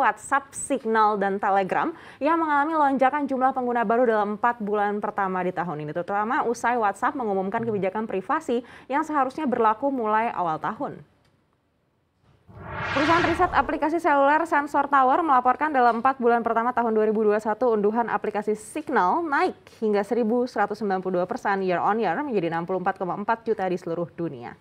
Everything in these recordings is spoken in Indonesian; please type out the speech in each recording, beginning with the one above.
WhatsApp, Signal, dan Telegram yang mengalami lonjakan jumlah pengguna baru dalam 4 bulan pertama di tahun ini, terutama usai WhatsApp mengumumkan kebijakan privasi yang seharusnya berlaku mulai awal tahun. Perusahaan riset aplikasi seluler Sensor Tower melaporkan dalam 4 bulan pertama tahun 2021 unduhan aplikasi Signal naik hingga 1.192 persen year on year menjadi 64,4 juta di seluruh dunia.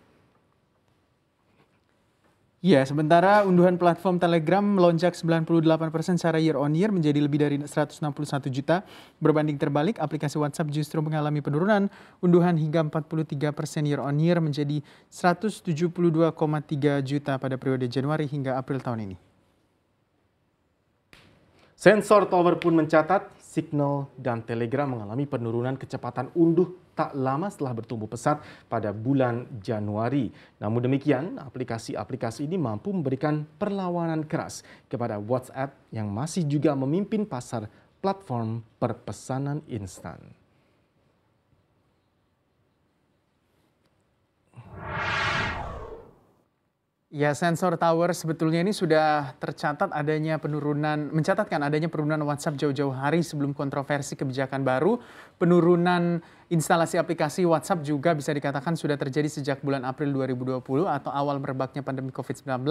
Ya, sementara unduhan platform Telegram melonjak 98% secara year on year menjadi lebih dari 161 juta. Berbanding terbalik, aplikasi WhatsApp justru mengalami penurunan unduhan hingga 43% year on year menjadi 172,3 juta pada periode Januari hingga April tahun ini. Sensor Tower pun mencatat Signal dan Telegram mengalami penurunan kecepatan unduh tak lama setelah bertumbuh pesat pada bulan Januari. Namun demikian, aplikasi-aplikasi ini mampu memberikan perlawanan keras kepada WhatsApp yang masih juga memimpin pasar platform perpesanan instan. Ya, sensor tower sebetulnya ini sudah tercatat adanya penurunan, mencatatkan adanya penurunan WhatsApp jauh-jauh hari sebelum kontroversi kebijakan baru. Penurunan instalasi aplikasi WhatsApp juga bisa dikatakan sudah terjadi sejak bulan April 2020 atau awal merebaknya pandemi COVID-19,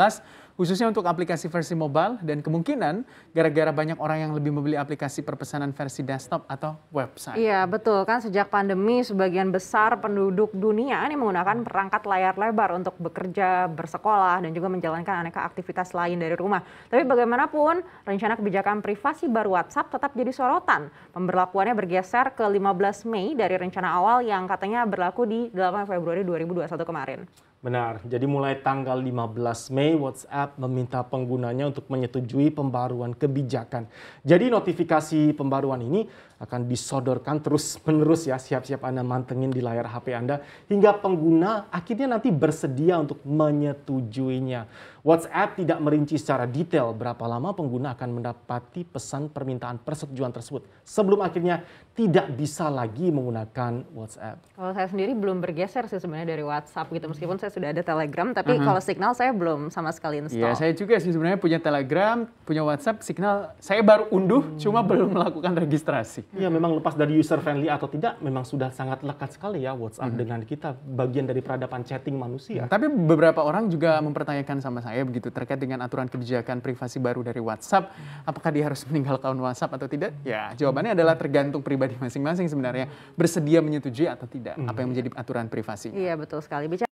khususnya untuk aplikasi versi mobile dan kemungkinan gara-gara banyak orang yang lebih membeli aplikasi perpesanan versi desktop atau website. Iya, betul kan sejak pandemi sebagian besar penduduk dunia ini menggunakan perangkat layar lebar untuk bekerja, bersekolah, sekolah dan juga menjalankan aneka aktivitas lain dari rumah. Tapi bagaimanapun, rencana kebijakan privasi baru WhatsApp tetap jadi sorotan. Pemberlakuannya bergeser ke 15 Mei dari rencana awal yang katanya berlaku di 8 Februari 2021 kemarin. Benar, jadi mulai tanggal 15 Mei WhatsApp meminta penggunanya untuk menyetujui pembaruan kebijakan. Jadi notifikasi pembaruan ini akan disodorkan terus-menerus ya, siap-siap Anda mantengin di layar HP Anda hingga pengguna akhirnya nanti bersedia untuk menyetujuinya. WhatsApp tidak merinci secara detail berapa lama pengguna akan mendapati pesan permintaan persetujuan tersebut sebelum akhirnya tidak bisa lagi menggunakan WhatsApp. Kalau saya sendiri belum bergeser sih sebenarnya dari WhatsApp gitu meskipun saya saya sudah ada Telegram, tapi uh mm-hmm. -huh. kalau Signal saya belum sama sekali iya, install. Iya, saya juga sih sebenarnya punya Telegram, punya WhatsApp, Signal. Saya baru unduh, hmm. cuma belum melakukan registrasi. Iya, memang lepas dari user friendly atau tidak, memang sudah sangat lekat sekali ya WhatsApp uh mm-hmm. -huh. dengan kita, bagian dari peradaban chatting manusia. Tapi beberapa orang juga mempertanyakan sama saya begitu terkait dengan aturan kebijakan privasi baru dari WhatsApp, apakah dia harus meninggalkan WhatsApp atau tidak? Ya, jawabannya adalah tergantung pribadi masing-masing sebenarnya bersedia menyetujui atau tidak hmm. apa yang menjadi aturan privasi. Iya, betul sekali. Bicara